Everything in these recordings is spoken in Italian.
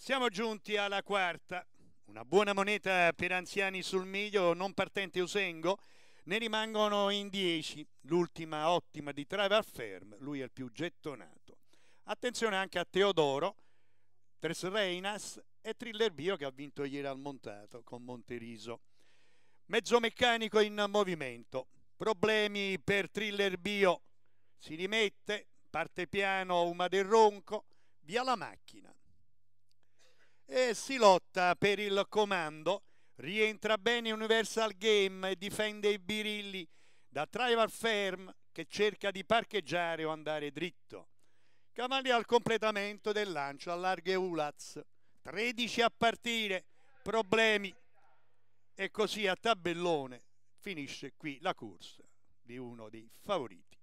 siamo giunti alla quarta. Una buona moneta per anziani sul miglio, non partente Usengo. Ne rimangono in dieci. L'ultima ottima di Travel Ferm, lui è il più gettonato. Attenzione anche a Teodoro, Tres Reinas e Thriller Bio che ha vinto ieri al montato con Monteriso. Mezzo meccanico in movimento. Problemi per Thriller Bio. Si rimette, parte piano Uma del Ronco, via la macchina e si lotta per il comando. Rientra bene Universal Game e difende i birilli da Tribal Firm che cerca di parcheggiare o andare dritto. Cavalli al completamento del lancio a larghe Ulaz. 13 a partire, problemi. E così a tabellone finisce qui la corsa di uno dei favoriti.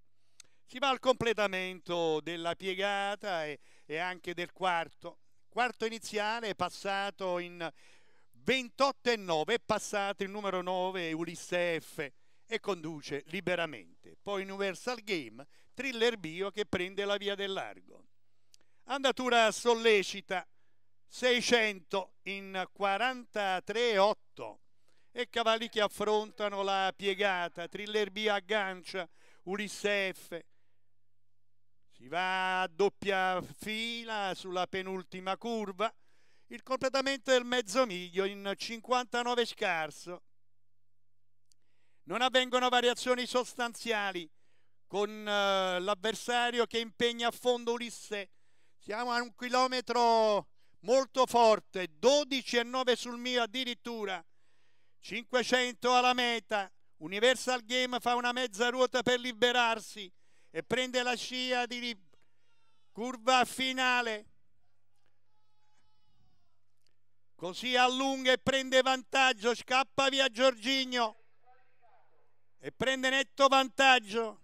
Si va al completamento della piegata e, e anche del quarto quarto iniziale è passato in 28 e 9, è passato il numero 9 Ulisse F e conduce liberamente. Poi Universal Game, Thriller Bio che prende la via del largo. Andatura sollecita 600 in 43,8 e cavalli che affrontano la piegata, Thriller B aggancia, Ulisse F si va a doppia fila sulla penultima curva, il completamento del mezzo miglio in 59 scarso. Non avvengono variazioni sostanziali con eh, l'avversario che impegna a fondo Ulisse. Siamo a un chilometro molto forte, 12,9 sul mio addirittura, 500 alla meta. Universal Game fa una mezza ruota per liberarsi, e prende la scia di curva finale così allunga e prende vantaggio scappa via Giorgigno e prende netto vantaggio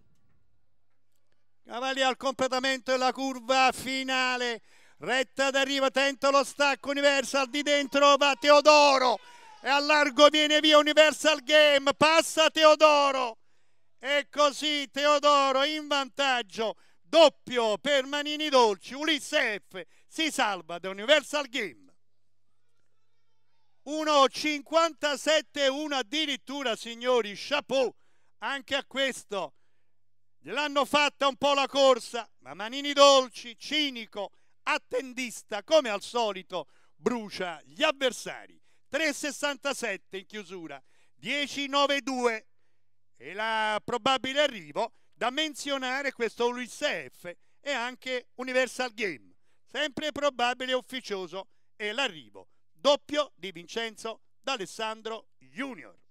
Cavalli al completamento della curva finale retta d'arrivo tenta lo stacco Universal di dentro va Teodoro e a largo viene via Universal Game passa Teodoro così Teodoro in vantaggio, doppio per Manini Dolci, Ulisse F si salva da Universal Game. 1,57-1 addirittura signori, chapeau anche a questo. Gliel'hanno fatta un po' la corsa, ma Manini Dolci, cinico, attendista, come al solito, brucia gli avversari. 3,67 in chiusura, 10,92 e la probabile arrivo, da menzionare questo USF e anche Universal Game, sempre probabile e ufficioso, e l'arrivo, doppio di Vincenzo D'Alessandro Junior.